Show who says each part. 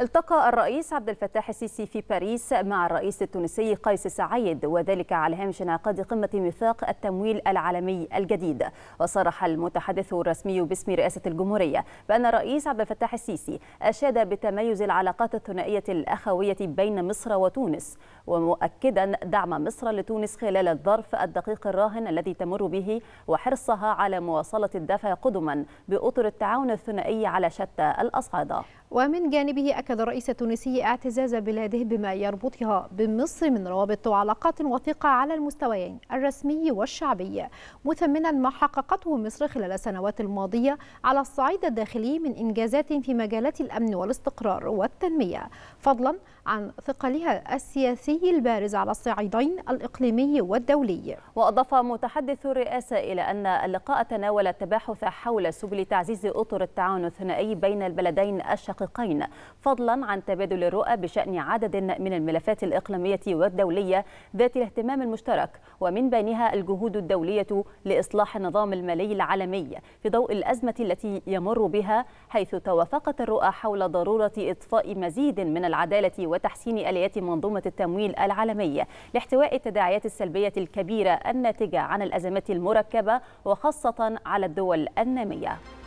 Speaker 1: التقى الرئيس عبد الفتاح السيسي في باريس مع الرئيس التونسي قيس سعيد وذلك على هامش انعقاد قمة ميثاق التمويل العالمي الجديد وصرح المتحدث الرسمي باسم رئاسة الجمهورية بأن الرئيس عبد الفتاح السيسي أشاد بتميز العلاقات الثنائية الأخوية بين مصر وتونس ومؤكدا دعم مصر لتونس خلال الظرف الدقيق الراهن الذي تمر به وحرصها على مواصلة الدفع قدما بأطر التعاون الثنائي على شتى الأصعدة
Speaker 2: ومن جانبه أكد الرئيس التونسي اعتزاز بلاده بما يربطها بمصر من روابط وعلاقات وثيقة على المستويين الرسمي والشعبي مثمنا ما حققته مصر خلال السنوات الماضية على الصعيد الداخلي من إنجازات في مجالات الأمن والاستقرار والتنمية فضلا عن ثقلها السياسي البارز على الصعيدين الإقليمي والدولي وأضاف متحدث الرئاسة إلى أن اللقاء
Speaker 1: تناول التباحث حول سبل تعزيز أطر التعاون الثنائي بين البلدين الشقيقين فضلا فضلا عن تبادل الرؤى بشأن عدد من الملفات الإقليمية والدولية ذات الاهتمام المشترك ومن بينها الجهود الدولية لإصلاح النظام المالي العالمي في ضوء الأزمة التي يمر بها حيث توافقت الرؤى حول ضرورة إطفاء مزيد من العدالة وتحسين آليات منظومة التمويل العالمية لاحتواء التداعيات السلبية الكبيرة الناتجة عن الأزمات المركبة وخاصة على الدول النامية